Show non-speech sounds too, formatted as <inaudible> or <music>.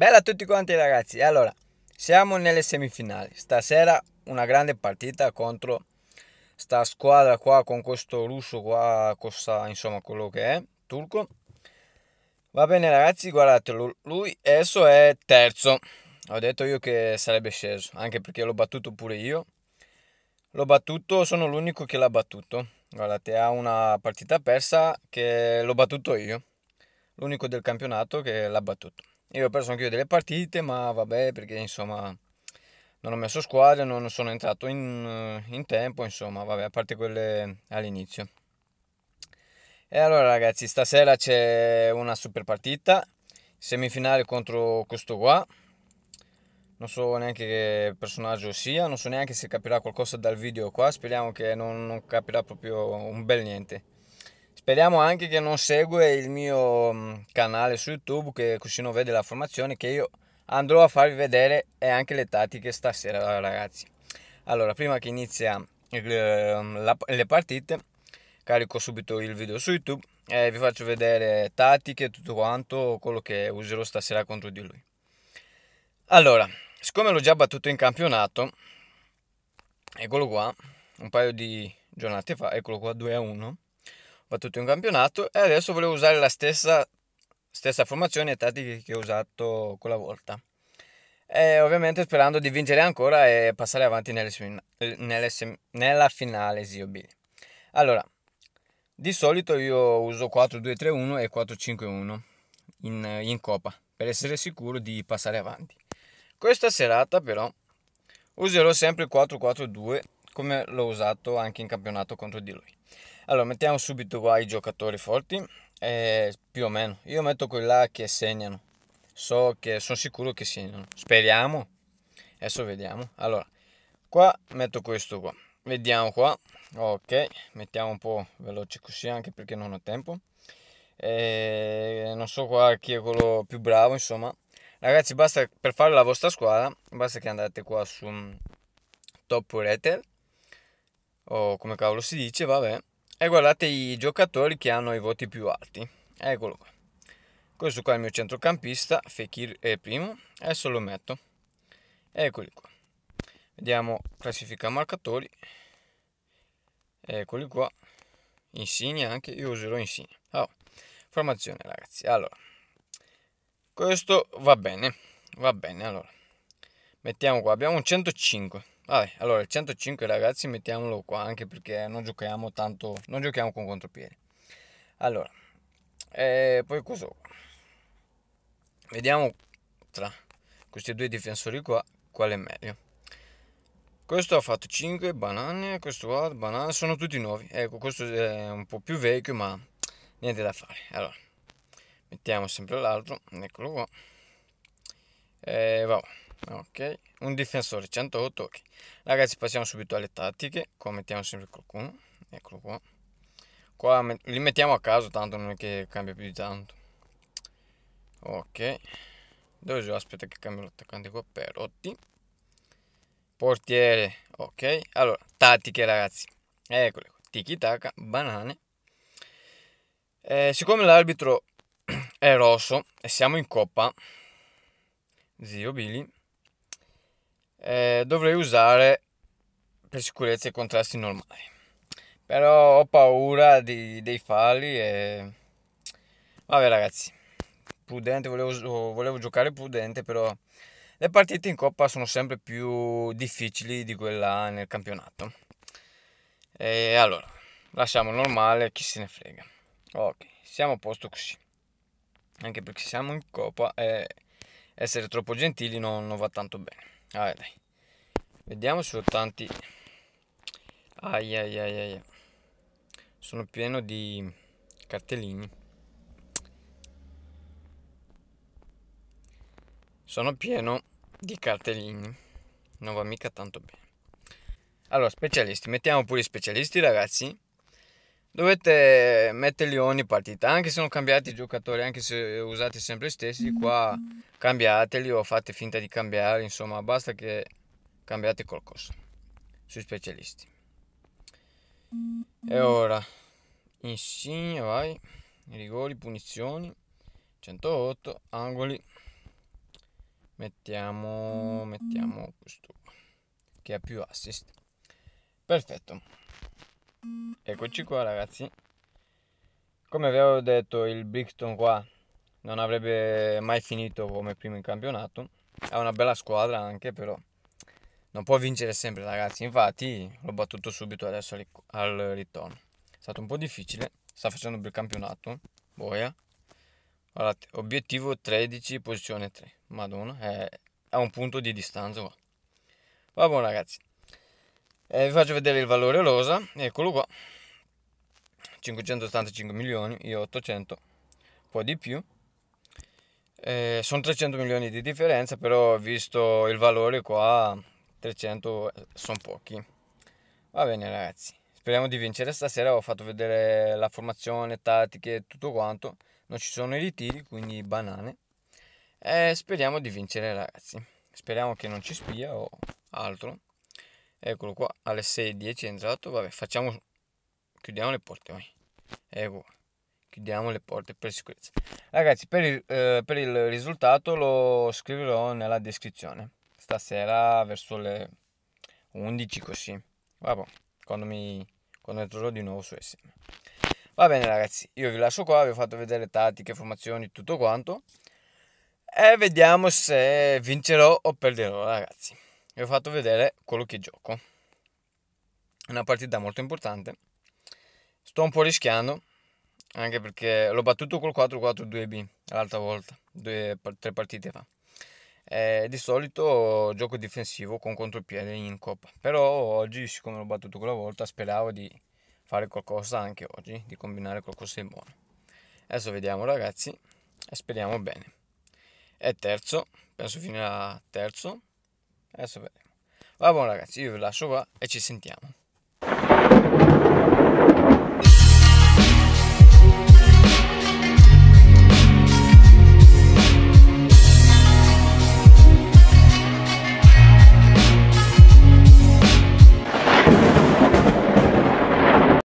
Bella a tutti quanti ragazzi, allora siamo nelle semifinali, stasera una grande partita contro sta squadra qua con questo russo qua, cosa, insomma quello che è, turco. Va bene ragazzi, guardate, lui adesso è terzo, ho detto io che sarebbe sceso, anche perché l'ho battuto pure io. L'ho battuto, sono l'unico che l'ha battuto, guardate ha una partita persa che l'ho battuto io, l'unico del campionato che l'ha battuto. Io ho perso anche io delle partite, ma vabbè, perché insomma non ho messo squadra, non sono entrato in, eh, in tempo, insomma, vabbè, a parte quelle all'inizio. E allora ragazzi, stasera c'è una super partita, semifinale contro questo qua. Non so neanche che personaggio sia, non so neanche se capirà qualcosa dal video qua, speriamo che non, non capirà proprio un bel niente. Speriamo anche che non segue il mio mm, canale su YouTube, che così non vede la formazione, che io andrò a farvi vedere e anche le tattiche stasera, ragazzi. Allora, prima che inizia mm, le partite, carico subito il video su YouTube e vi faccio vedere tattiche, tutto quanto, quello che userò stasera contro di lui. Allora, siccome l'ho già battuto in campionato, eccolo qua, un paio di giornate fa, eccolo qua 2 a 1 battuto in campionato e adesso volevo usare la stessa, stessa formazione e tattiche che ho usato quella volta. E ovviamente sperando di vincere ancora e passare avanti nelle, nelle, nella finale Zio B. Allora, di solito io uso 4-2-3-1 e 4-5-1 in, in Coppa per essere sicuro di passare avanti. Questa serata però userò sempre 4-4-2 come l'ho usato anche in campionato contro di lui. Allora, mettiamo subito qua i giocatori forti, eh, più o meno. Io metto quelli là che segnano, so che sono sicuro che segnano, speriamo. Adesso vediamo. Allora, qua metto questo qua, vediamo qua, ok, mettiamo un po' veloce così anche perché non ho tempo. Eh, non so qua chi è quello più bravo, insomma. Ragazzi, basta per fare la vostra squadra, basta che andate qua su mm, top rater o come cavolo si dice, vabbè, e guardate i giocatori che hanno i voti più alti. Eccolo qua. Questo qua è il mio centrocampista, Fekir è eh, primo, adesso lo metto. Eccoli qua. Vediamo classifica marcatori. Eccoli qua. Insigne anche, io userò Insigne. Allora, oh, formazione ragazzi. Allora, questo va bene, va bene. Allora, mettiamo qua, abbiamo un 105. Vabbè, allora il 105 ragazzi mettiamolo qua anche perché non giochiamo tanto, non giochiamo con contropiede. Allora, eh, poi cosa? Vediamo tra questi due difensori qua qual è meglio. Questo ha fatto 5 banane, questo qua, banane, sono tutti nuovi. Ecco, questo è un po' più vecchio ma niente da fare. Allora, mettiamo sempre l'altro, eccolo qua. E eh, vabbè ok un difensore 108 tocchi ragazzi passiamo subito alle tattiche qua mettiamo sempre qualcuno eccolo qua qua met li mettiamo a caso tanto non è che cambia più di tanto ok dove giù aspetta che cambio l'attaccante qua Perotti portiere ok allora tattiche ragazzi eccole tiki taka banane eh, siccome l'arbitro <clears throat> è rosso e siamo in coppa zio Billy eh, dovrei usare per sicurezza i contrasti normali però ho paura di, dei falli e vabbè ragazzi prudente volevo, volevo giocare prudente però le partite in coppa sono sempre più difficili di quella nel campionato e allora lasciamo normale chi se ne frega ok siamo a posto così anche perché siamo in coppa e eh, essere troppo gentili non, non va tanto bene Vabbè, dai. Vediamo se ho tanti... Ai, ai, ai, ai. Sono pieno di cartellini. Sono pieno di cartellini. Non va mica tanto bene. Allora, specialisti. Mettiamo pure i specialisti, ragazzi dovete metterli ogni partita, anche se sono cambiati i giocatori, anche se usate sempre gli stessi, mm. qua cambiateli o fate finta di cambiare, insomma basta che cambiate qualcosa sui specialisti. E ora, Insigne, vai, rigori, punizioni, 108, angoli, mettiamo, mettiamo questo che ha più assist. Perfetto. Eccoci qua ragazzi Come vi avevo detto il Brixton qua non avrebbe mai finito come primo in campionato Ha una bella squadra anche però Non può vincere sempre ragazzi Infatti l'ho battuto subito adesso al ritorno È stato un po' difficile Sta facendo un bel campionato Boia Guardate, obiettivo 13, posizione 3 Madonna, è a un punto di distanza qua Va buono ragazzi eh, vi faccio vedere il valore rosa eccolo qua 585 milioni io 800 un po' di più eh, sono 300 milioni di differenza però visto il valore qua 300 eh, sono pochi va bene ragazzi speriamo di vincere stasera ho fatto vedere la formazione tattiche tutto quanto non ci sono i ritiri quindi banane eh, speriamo di vincere ragazzi speriamo che non ci spia o altro eccolo qua alle 6.10 è entrato vabbè facciamo chiudiamo le porte vai ecco chiudiamo le porte per sicurezza ragazzi per il, eh, per il risultato lo scriverò nella descrizione stasera verso le 11 così vabbè quando mi quando entrerò di nuovo su SM va bene ragazzi io vi lascio qua vi ho fatto vedere tattiche formazioni tutto quanto e vediamo se vincerò o perderò ragazzi vi ho fatto vedere quello che gioco. Una partita molto importante. Sto un po' rischiando, anche perché l'ho battuto col 4-4-2B l'altra volta, due, tre partite fa. Eh, di solito gioco difensivo con contropiede in coppa, però oggi, siccome l'ho battuto quella volta, speravo di fare qualcosa anche oggi, di combinare qualcosa di buono. Adesso vediamo ragazzi e speriamo bene. È terzo, penso finirà terzo, Adesso vediamo. Vabbè ragazzi, io vi lascio qua e ci sentiamo.